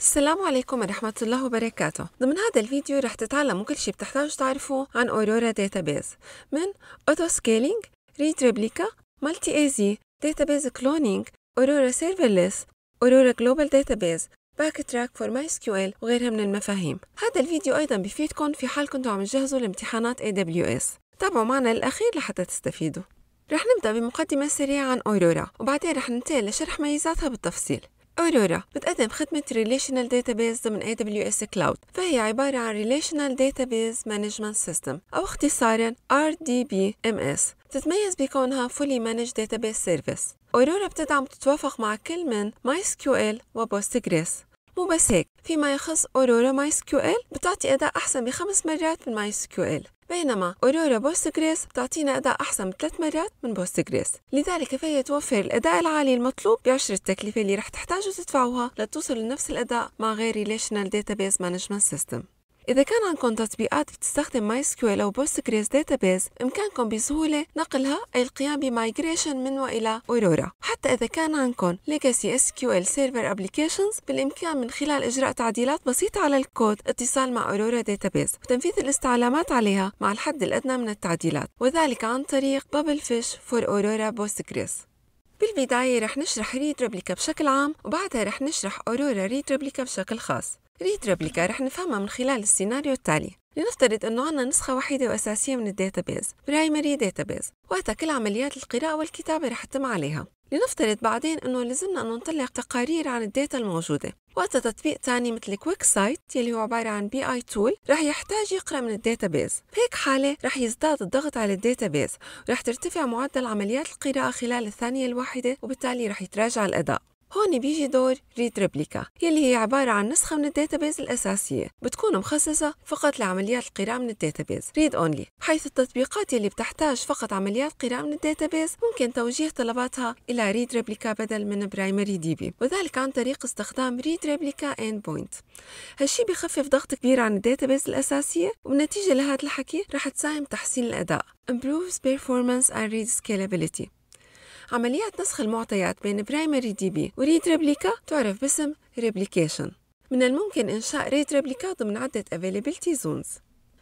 السلام عليكم ورحمة الله وبركاته ضمن هذا الفيديو رح تتعلموا كل شي بتحتاج تعرفوه عن أورورا داتابيز من أوتو سكيلينج ريد ريبليكا مالتي ايزي داتابيز كلونينج أورورا سيرفرلس أورورا جلوبال داتابيز باك تراك فور ماي كيو ال وغيرها من المفاهيم هذا الفيديو أيضا بفيدكم في حال كنتوا عم تجهزوا لامتحانات اي دبليو اس تابعوا معنا للأخير لحتى تستفيدوا رح نبدأ بمقدمة سريعة عن أورورا وبعدين رح ننتقل لشرح ميزاتها بالتفصيل أورورا بتقدم خدمة Relational Database ضمن AWS Cloud فهي عبارة عن Relational Database Management System أو اختصارا RDBMS تتميز بكونها Fully Managed Database Service أورورا بتدعم تتوافق مع كل من MySQL و Postgres مو بس هيك فيما يخص أورورا MySQL بتعطي أداء أحسن بخمس مرات من MySQL بينما أورورا بوست جريس تعطينا أداء أحسن بثلاث مرات من بوست جريس لذلك فهي توفر الأداء العالي المطلوب بعشر التكلفة اللي رح تحتاجوا تدفعوها لتوصلوا لنفس الأداء مع غير Relational Database Management System إذا كان عندكم تطبيقات بتستخدم ماي سكويل أو بوستجريس داتابيز بإمكانكم بسهولة نقلها أي القيام بمايجريشن من وإلى أورورا حتى إذا كان عندكم ليجاسي اس كيو ال سيرفر ابلكيشنز بالإمكان من خلال إجراء تعديلات بسيطة على الكود اتصال مع أورورا داتابيز وتنفيذ الاستعلامات عليها مع الحد الأدنى من التعديلات وذلك عن طريق بابل فيش فور أورورا بوستجريس بالبداية رح نشرح ريد ريبليكا بشكل عام وبعدها رح نشرح أورورا ريد ريبليكا بشكل خاص ريد ريبليكا رح نفهمها من خلال السيناريو التالي لنفترض أنه عندنا نسخة وحيدة وأساسية من الداتابيز برايمري داتابيز وقتها كل عمليات القراءة والكتابة رح تتم عليها لنفترض بعدين أنه لازمنا أنه نطلع تقارير عن الداتا الموجودة وقتها تطبيق تاني مثل كويك سايت يلي هو عبارة عن بي آي تول رح يحتاج يقرأ من الداتابيز بهيك حالة رح يزداد الضغط على الداتابيز ورح ترتفع معدل عمليات القراءة خلال الثانية الواحدة وبالتالي رح يتراجع الأداء هون بيجي دور ريد ريبليكا يلي هي عبارة عن نسخة من الداتابيز الأساسية بتكون مخصصة فقط لعمليات القراءة من الداتابيز ريد أونلي حيث التطبيقات يلي بتحتاج فقط عمليات قراءة من الداتابيز ممكن توجيه طلباتها إلى ريد ريبليكا بدل من برايمري دي بي وذلك عن طريق استخدام ريد ريبليكا اند بوينت هالشي بخفف ضغط كبير عن الداتابيز الأساسية وبنتيجة لهذا الحكي رح تساهم تحسين الأداء improves performance and read scalability عمليات نسخ المعطيات بين برايمري دي بي وريد ريبليكا تعرف باسم ريبليكيشن من الممكن إنشاء ريد ريبليكا ضمن عدة availability زونز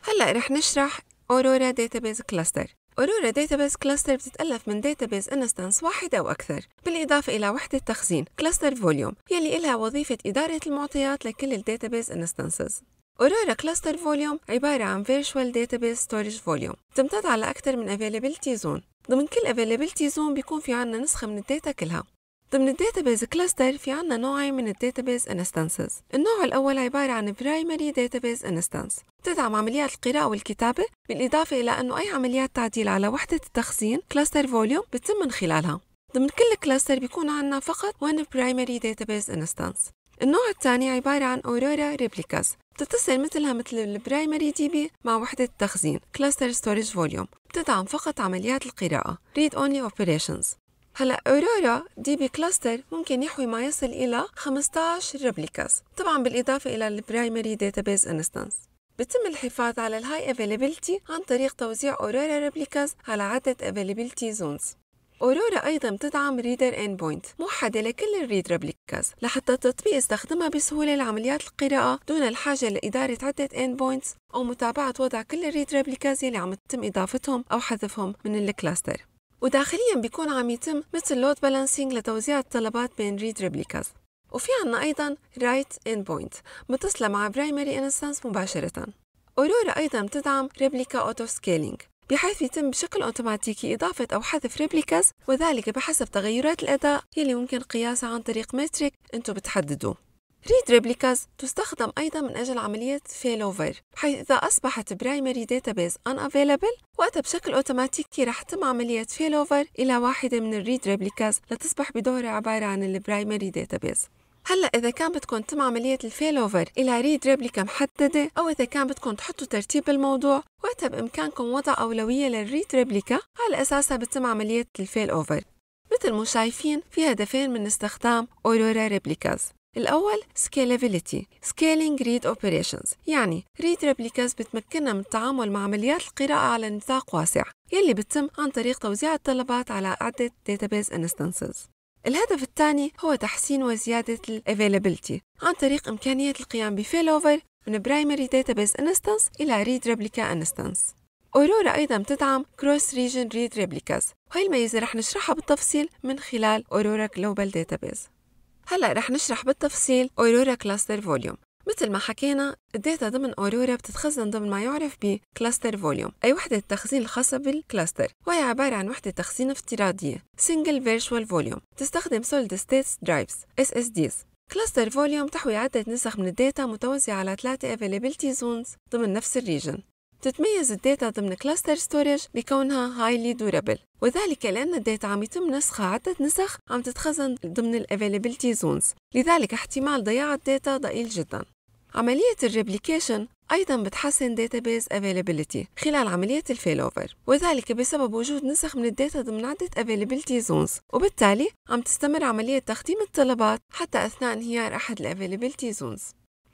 هلأ رح نشرح أورورا داتابيز كلاستر أورورا داتابيز كلاستر بتتألف من داتابيز انستانس واحد أو أكثر بالإضافة إلى وحدة تخزين كلاستر فوليوم يلي لها وظيفة إدارة المعطيات لكل الداتابيز انستانسز أورورا كلاستر فوليوم عبارة عن Virtual Database Storage Volume بتمتد على أكثر من Availability Zone ضمن كل Availability Zone بيكون في عنا نسخة من الداتا كلها ضمن الـ Database Cluster في عنا نوعين من الـ Database Instances النوع الأول عبارة عن Primary Database Instance بتدعم عمليات القراءة والكتابة بالإضافة إلى أنه أي عمليات تعديل على وحدة التخزين Cluster Volume بتتم من خلالها ضمن كل كلاستر بيكون عنا فقط one primary database instance النوع الثاني عبارة عن Aurora Replicas بتتصل مثلها مثل البرايمري دي بي مع وحدة التخزين كلاستر ستوريج فوليوم بتدعم فقط عمليات القراءة ريد اونلي اوبريشنز هلا اورورا دي بي كلاستر ممكن يحوي ما يصل الى 15 ريبليكاس طبعا بالاضافه الى البرايمري داتابيز انستنس بتم الحفاظ على الهاي افيلابيلتي عن طريق توزيع اورورا ريبليكاس على عدة افيلابيلتي زونز أورورا أيضا بتدعم ريدر إن بوينت موحدة لكل الريد ريبليكاز لحتى التطبيق يستخدمها بسهولة لعمليات القراءة دون الحاجة لإدارة عدة إن بوينتس أو متابعة وضع كل الريد ريبليكاز اللي عم تتم إضافتهم أو حذفهم من الكلاستر وداخليا بيكون عم يتم مثل لود بالانسينج لتوزيع الطلبات بين ريد ريبليكاز وفي عنا أيضا رايت إن بوينت متصلة مع برايمري انستانس مباشرة أورورا أيضا بتدعم ريبليكا أوتو سكيلينج بحيث يتم بشكل أوتوماتيكي إضافة أو حذف ريبليكاز وذلك بحسب تغيرات الأداء يلي ممكن قياسها عن طريق متريك أنتم بتحددوه ريد ريبليكاز تستخدم أيضا من أجل عملية فيلوفر بحيث إذا أصبحت برايمري داتابيز أن أفيلابل وقتها بشكل أوتوماتيكي رح تتم عملية فيلوفر إلى واحدة من الريد ريبليكاز لتصبح بدورها عبارة عن البرايمري داتابيز هلا اذا كان بدكم تتم عمليه الفيل اوفر الى ريد ريبليكا محدده او اذا كان بدكم تحطوا ترتيب الموضوع وقتها بامكانكم وضع اولويه للريد ريبليكا على اساسها بتم عمليه الفيل اوفر مثل ما شايفين في هدفين من استخدام اورورا ريبليكاز الأول scalability scaling read operations يعني read replicas بتمكننا من التعامل مع عمليات القراءة على نطاق واسع يلي بتتم عن طريق توزيع الطلبات على عدة database instances الهدف الثاني هو تحسين وزيادة الـ Availability عن طريق إمكانية القيام failover من Primary Database Instance إلى Read Replica Instance أورورا أيضا بتدعم Cross Region Read Replicas وهي الميزة رح نشرحها بالتفصيل من خلال أورورا Global Database هلا رح نشرح بالتفصيل أورورا Cluster Volume مثل ما حكينا الداتا ضمن أورورا بتتخزن ضمن ما يعرف كلاستر فوليوم أي وحدة تخزين الخاصة بالكلاستر وهي عبارة عن وحدة تخزين افتراضية Single Virtual Volume تستخدم Solid State Drives SSDs كلاستر فوليوم تحوي عدة نسخ من الداتا متوزعة على ثلاثة Availability Zones ضمن نفس الريجن تتميز الداتا ضمن كلاستر ستورج بكونها هايلي دورابل وذلك لأن الداتا عم يتم نسخها عدة نسخ عم تتخزن ضمن الافيلابيلتي زونز لذلك احتمال ضياع الداتا ضئيل جدا عملية الريبليكيشن أيضا بتحسن داتابيز availability خلال عملية الفيلوفر وذلك بسبب وجود نسخ من الداتا ضمن عدة availability zones وبالتالي عم تستمر عملية تقديم الطلبات حتى أثناء انهيار أحد الافيلابيلتي zones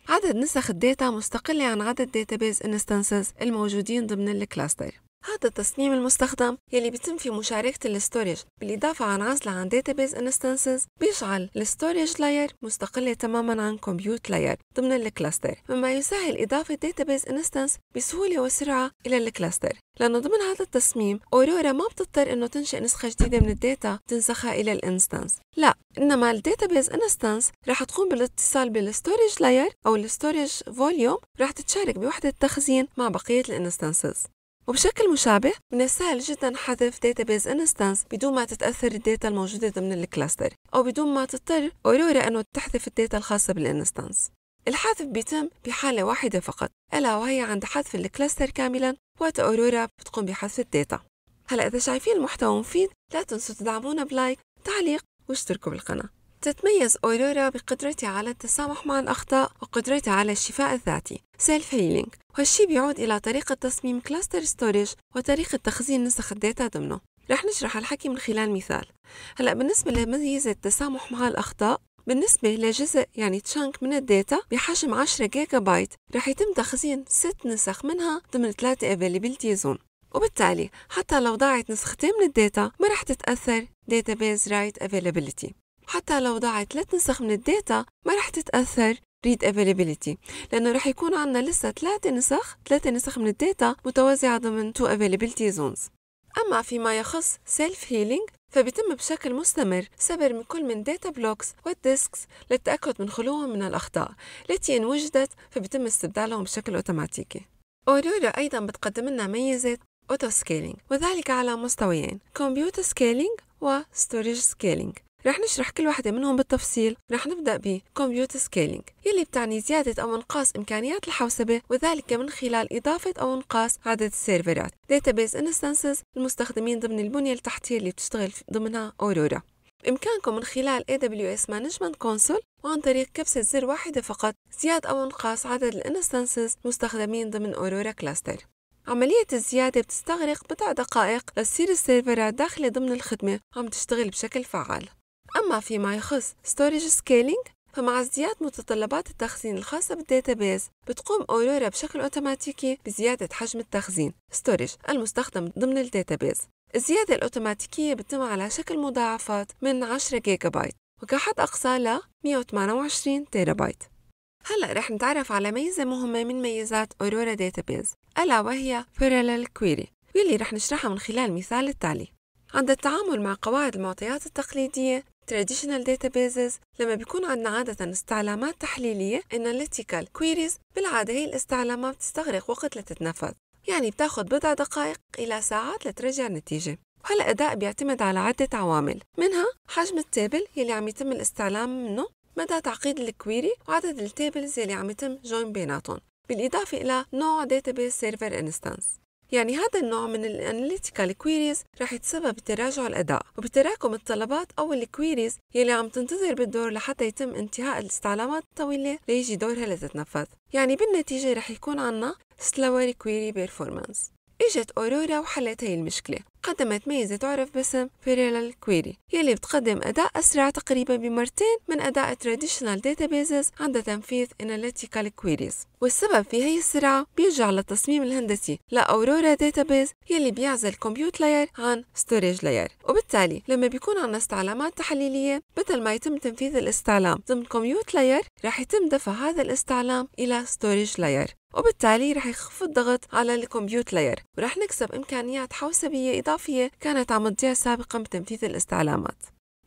عدد نسخ الداتا مستقلة عن عدد database instances الموجودين ضمن الكلاستر هذا التصميم المستخدم يلي بيتم فيه مشاركة الستوريج بالإضافة عن عزله عن database instances بيجعل الستوريج لاير مستقلة تماما عن compute لاير ضمن الكلاستر مما يسهل إضافة database instance بسهولة وسرعة إلى الكلاستر لأنه ضمن هذا التصميم أورورا ما بتضطر إنه تنشئ نسخة جديدة من الداتا تنسخها إلى الانستانس لا إنما الداتابيز انستانس رح تقوم بالاتصال بالستوريج لاير أو الستوريج فوليوم رح تتشارك بوحدة تخزين مع بقية الانستانسز وبشكل مشابه من السهل جدا حذف database instance بدون ما تتأثر الداتا الموجودة ضمن الكلاستر أو بدون ما تضطر أورورا أنه تحذف الداتا الخاصة بالانستانس الحذف بيتم بحالة واحدة فقط ألا وهي عند حذف الكلاستر كاملا وقت أورورا بتقوم بحذف الداتا هلا إذا شايفين المحتوى مفيد لا تنسوا تدعمونا بلايك تعليق واشتركوا بالقناة تتميز أورورا بقدرتها على التسامح مع الأخطاء وقدرتها على الشفاء الذاتي سيلف هيلينج والشي بيعود إلى طريقة تصميم كلاستر ستوريج وطريقة تخزين نسخ الداتا ضمنه رح نشرح الحكي من خلال مثال هلأ بالنسبة لميزة التسامح مع الأخطاء بالنسبة لجزء يعني تشانك من الداتا بحجم 10 جيجا بايت رح يتم تخزين 6 نسخ منها ضمن 3 availability زون وبالتالي حتى لو ضاعت نسختين من الداتا ما رح تتأثر database write availability حتى لو ضاعت ثلاث نسخ من الداتا ما رح تتأثر read availability لأنه رح يكون عندنا لسه ثلاثة نسخ ثلاثة نسخ من الداتا متوزعة ضمن two availability zones أما فيما يخص self healing فبيتم بشكل مستمر سبر من كل من داتا بلوكس والديسكس للتأكد من خلوهم من الأخطاء التي إن وجدت فبيتم استبدالهم بشكل أوتوماتيكي أورورا أيضا بتقدم لنا ميزة أوتو سكيلينج وذلك على مستويين كمبيوتر سكيلينج وستوريج سكيلينج رح نشرح كل واحدة منهم بالتفصيل رح نبدأ ب Compute Scaling يلي بتعني زيادة أو إنقاص إمكانيات الحوسبة وذلك من خلال إضافة أو إنقاص عدد السيرفرات Database Instances المستخدمين ضمن البنية التحتية اللي بتشتغل ضمنها أورورا بإمكانكم من خلال AWS Management Console وعن طريق كبسة زر واحدة فقط زيادة أو إنقاص عدد الانستنسز المستخدمين ضمن أورورا كلاستر عملية الزيادة بتستغرق بضع دقائق لتصير السيرفرات داخلة ضمن الخدمة وعم تشتغل بشكل فعال أما فيما يخص ستوريج سكيلينج ازدياد متطلبات التخزين الخاصة بالداتابيز بتقوم أورورا بشكل أوتوماتيكي بزيادة حجم التخزين ستوريج المستخدم ضمن الداتابيز الزيادة الأوتوماتيكية بتتم على شكل مضاعفات من 10 جيجا بايت وكحد أقصى ل 128 تيرا بايت هلا رح نتعرف على ميزة مهمة من ميزات أورورا داتابيز ألا وهي Parallel Query واللي رح نشرحها من خلال المثال التالي عند التعامل مع قواعد المعطيات التقليدية Traditional databases لما بيكون عندنا عادة استعلامات تحليلية analytical queries بالعادة هي الاستعلامات بتستغرق وقت لتتنفذ يعني بتاخد بضع دقائق إلى ساعات لترجع النتيجة وهالأداء بيعتمد على عدة عوامل منها حجم التابل يلي عم يتم الاستعلام منه مدى تعقيد الكويري وعدد التابلز يلي عم يتم جوين بيناتهم بالإضافة إلى نوع database server instance يعني هذا النوع من الاناليتيكال كويريز رح يتسبب بتراجع الاداء وبتراكم الطلبات او الكويريز يلي عم تنتظر بالدور لحتى يتم انتهاء الاستعلامات الطويله ليجي دورها لتتنفذ يعني بالنتيجه رح يكون عنا slower query performance اجت اورورا وحلت هي المشكله قدمت ميزة تعرف باسم Parallel Query يلي بتقدم أداء أسرع تقريبا بمرتين من أداء Traditional Databases عند تنفيذ Analytical Queries والسبب في هي السرعة بيرجع للتصميم الهندسي لأورورا داتابيز يلي بيعزل كومبيوت لاير عن ستوريج لاير وبالتالي لما بيكون عنا استعلامات تحليلية بدل ما يتم تنفيذ الاستعلام ضمن كومبيوت لاير راح يتم دفع هذا الاستعلام إلى ستوريج لاير وبالتالي راح يخف الضغط على الكمبيوت لاير وراح نكسب إمكانيات حوسبية إضافية الصافية كانت عم تضيع سابقا بتمثيل الاستعلامات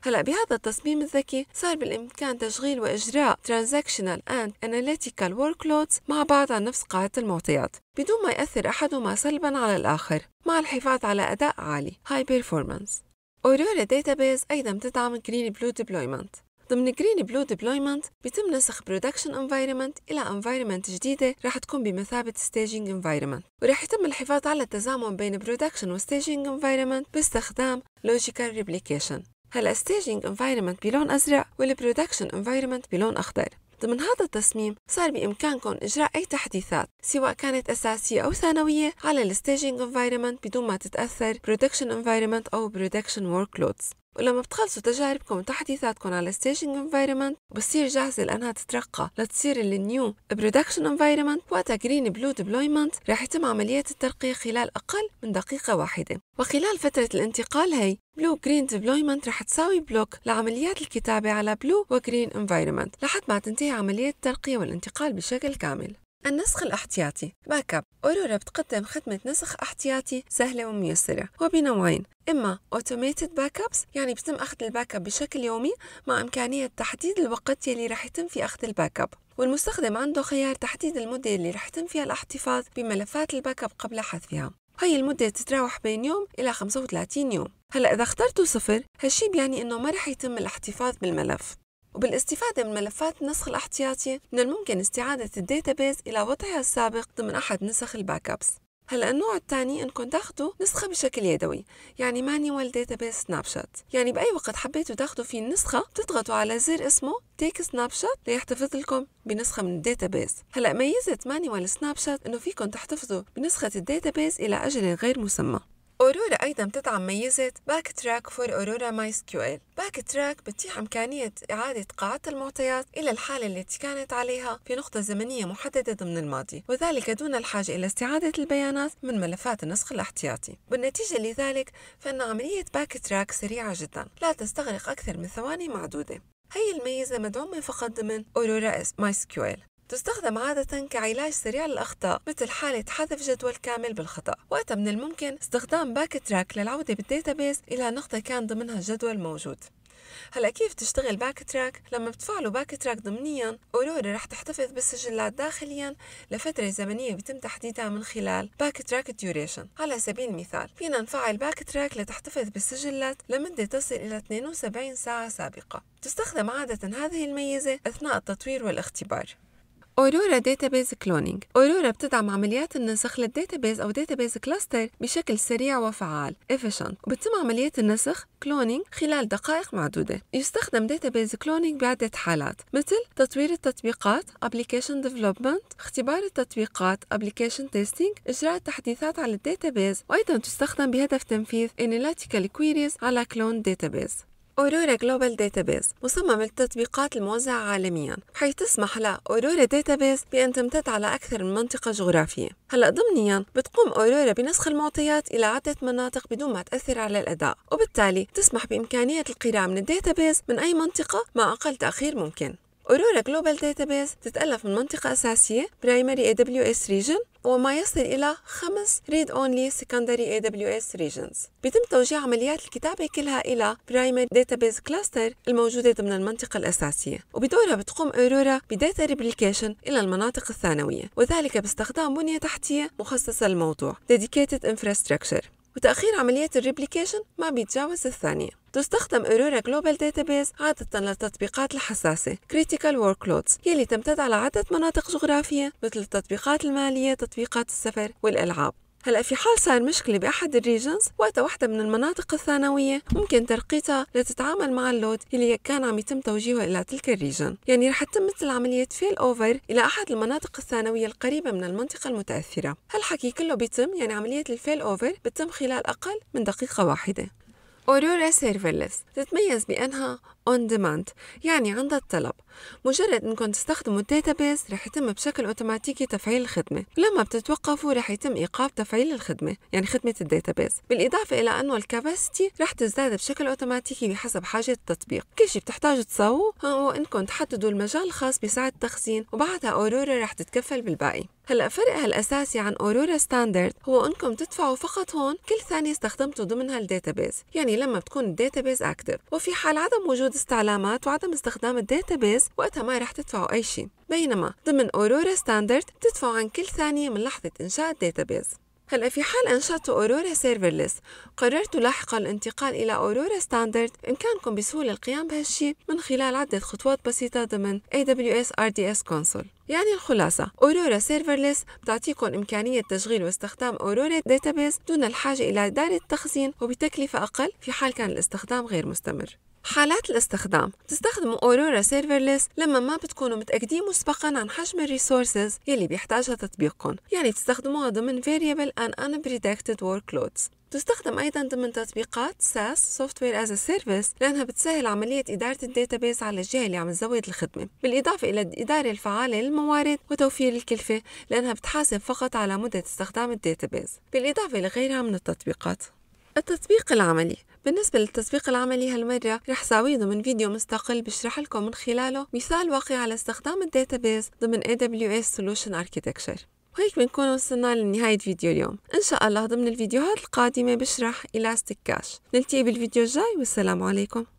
هلا بهذا التصميم الذكي صار بالامكان تشغيل واجراء Transactional and Analytical Workloads مع بعض عن نفس قاعدة المعطيات بدون ما يأثر أحدهما سلبا على الآخر مع الحفاظ على أداء عالي High Performance Aurora Database أيضا بتدعم Green Blue Deployment ضمن جرين بلو ديبلويمنت بيتم نسخ برودكشن انفايرمنت إلى انفايرمنت جديدة راح تكون بمثابة staging environment وراح يتم الحفاظ على التزامن بين برودكشن وستيجنج انفايرمنت باستخدام لوجيكال ريبليكيشن هلا staging environment بلون أزرق والبرودكشن environment بلون أخضر ضمن هذا التصميم صار بإمكانكم إجراء أي تحديثات سواء كانت أساسية أو ثانوية على الستيجنج انفايرمنت بدون ما تتأثر برودكشن انفايرمنت أو برودكشن ورك لودز ولما بتخلصوا تجاربكم وتحديثاتكم على staging environment بصير جاهزة لأنها تترقى لتصير النيو production environment وقتها green blue deployment رح يتم عملية الترقية خلال أقل من دقيقة واحدة وخلال فترة الانتقال هي بلو جرين ديبلويمنت رح تساوي بلوك لعمليات الكتابة على بلو وجرين انفايرمنت لحد ما تنتهي عملية الترقية والانتقال بشكل كامل النسخ الاحتياطي باك اب أورورا بتقدم خدمة نسخ احتياطي سهلة وميسرة وبنوعين إما اوتوميتد باك ابس يعني بتم أخذ الباك اب بشكل يومي مع إمكانية تحديد الوقت يلي رح يتم في أخذ الباك اب والمستخدم عنده خيار تحديد المدة اللي رح يتم فيها الاحتفاظ بملفات الباك اب قبل حذفها هاي المدة تتراوح بين يوم إلى 35 يوم هلا إذا اخترتوا صفر هالشي بيعني إنه ما رح يتم الاحتفاظ بالملف وبالاستفادة من ملفات النسخ الاحتياطي من الممكن استعادة الداتابيز إلى وضعها السابق ضمن أحد نسخ الباك أبس هلا النوع الثاني انكم تاخذوا نسخه بشكل يدوي يعني مانيوال داتابيس سناب شوت يعني باي وقت حبيتوا تاخذوا فيه النسخه بتضغطوا على زر اسمه تيك سناب شوت ليحتفظ لكم بنسخه من الداتابيس هلا ميزه مانيوال سناب شوت انه فيكم تحتفظوا بنسخه الداتابيس الى اجل غير مسمى أورورا أيضا بتدعم ميزة باك تراك فور أورورا ماي سكيو إل باك تراك بتتيح إمكانية إعادة قاعات المعطيات إلى الحالة التي كانت عليها في نقطة زمنية محددة ضمن الماضي وذلك دون الحاجة إلى استعادة البيانات من ملفات النسخ الاحتياطي بالنتيجة لذلك فإن عملية باك تراك سريعة جدا لا تستغرق أكثر من ثواني معدودة هي الميزة مدعومة فقط ضمن أورورا ماي سكيو إل تستخدم عادة كعلاج سريع للأخطاء مثل حالة حذف جدول كامل بالخطأ وقتها من الممكن استخدام باك تراك للعودة بالداتابيس إلى نقطة كان ضمنها الجدول موجود هلا كيف تشتغل باك تراك لما بتفعلوا باك تراك ضمنيا اورورا رح تحتفظ بالسجلات داخليا لفتره زمنيه بيتم تحديدها من خلال باك تراك ديوريشن على سبيل المثال فينا نفعل باك تراك لتحتفظ بالسجلات لمده تصل الى 72 ساعه سابقه تستخدم عاده هذه الميزه اثناء التطوير والاختبار اورورا داتابيز كلونينج اورورا بتدعم عمليات النسخ للداتابيز او داتابيز كلاستر بشكل سريع وفعال efficient وبتتم عملية النسخ كلونينج خلال دقائق معدودة يستخدم داتابيز كلونينج بعدة حالات مثل تطوير التطبيقات application development اختبار التطبيقات application testing اجراء التحديثات على الداتابيز وايضا تستخدم بهدف تنفيذ analytical queries على كلون داتابيز أورورا جلوبال داتابيز مصمم للتطبيقات الموزعة عالميا حيث تسمح لأورورا داتابيز بأن تمتد على أكثر من منطقة جغرافية هلا ضمنيا بتقوم أورورا بنسخ المعطيات إلى عدة مناطق بدون ما تأثر على الأداء وبالتالي تسمح بإمكانية القراءة من الداتابيز من أي منطقة مع أقل تأخير ممكن أورورا جلوبال داتابيز تتألف من منطقة أساسية برايمري AWS Region وما يصل إلى خمس read only secondary AWS regions بيتم توجيه عمليات الكتابة كلها إلى primary database cluster الموجودة ضمن المنطقة الأساسية وبدورها بتقوم أورورا بداتا ريبليكيشن إلى المناطق الثانوية وذلك باستخدام بنية تحتية مخصصة للموضوع Dedicated Infrastructure وتأخير عملية الريبليكيشن ما بيتجاوز الثانية تستخدم أورورا جلوبال داتابيز عادة للتطبيقات الحساسة Critical Workloads يلي تمتد على عدة مناطق جغرافية مثل التطبيقات المالية تطبيقات السفر والألعاب هلا في حال صار مشكلة بأحد الريجنز وقتها وحدة من المناطق الثانوية ممكن ترقيتها لتتعامل مع اللود اللي كان عم يتم توجيهه إلى تلك الريجن يعني رح تتم مثل عملية فيل أوفر إلى أحد المناطق الثانوية القريبة من المنطقة المتأثرة هالحكي كله بيتم يعني عملية الفيل أوفر بتتم خلال أقل من دقيقة واحدة أورورا سيرفرلس تتميز بأنها اون ديماند يعني عند الطلب مجرد انكم تستخدموا الداتابيس رح يتم بشكل اوتوماتيكي تفعيل الخدمه لما بتتوقفوا رح يتم ايقاف تفعيل الخدمه يعني خدمه الداتابيس بالاضافه الى انه الكاباسيتي رح تزداد بشكل اوتوماتيكي بحسب حاجه التطبيق كل شيء بتحتاجوا تسووه هو انكم تحددوا المجال الخاص بسعه التخزين وبعدها اورورا رح تتكفل بالباقي هلا فرقها الاساسي عن اورورا ستاندرد هو انكم تدفعوا فقط هون كل ثانيه استخدمتوا ضمنها الداتابيس يعني لما بتكون الداتابيس اكتف وفي حال عدم وجود استعلامات وعدم استخدام الداتابيز وقتها ما رح تدفعوا أي شيء بينما ضمن أورورا ستاندرد بتدفعوا عن كل ثانية من لحظة إنشاء الداتابيز هلا في حال انشأتوا أورورا سيرفرلس قررتوا لاحقا الانتقال إلى أورورا ستاندرد بإمكانكم بسهولة القيام بهالشي من خلال عدة خطوات بسيطة ضمن AWS RDS Console يعني الخلاصة أورورا سيرفرلس بتعطيكم إمكانية تشغيل واستخدام أورورا داتابيز دون الحاجة إلى إدارة تخزين وبتكلفة أقل في حال كان الاستخدام غير مستمر حالات الاستخدام تستخدموا اورورا سيرفرلس لما ما بتكونوا متأكدين مسبقا عن حجم الريسورسز يلي بيحتاجها تطبيقكم يعني تستخدموها ضمن variable and unpredicted workloads تستخدم أيضا ضمن تطبيقات SaaS Software as a Service لأنها بتسهل عملية إدارة الداتابيز على الجهة اللي عم تزود الخدمة بالإضافة إلى الإدارة الفعالة للموارد وتوفير الكلفة لأنها بتحاسب فقط على مدة استخدام الداتابيز بالإضافة لغيرها من التطبيقات التطبيق العملي بالنسبة للتسويق العملي هالمرة رح ساويه ضمن فيديو مستقل بشرح لكم من خلاله مثال واقعي على استخدام الداتابيز ضمن AWS Solution Architecture وهيك بنكون وصلنا لنهاية فيديو اليوم إن شاء الله ضمن الفيديوهات القادمة بشرح Elastic Cache نلتقي بالفيديو الجاي والسلام عليكم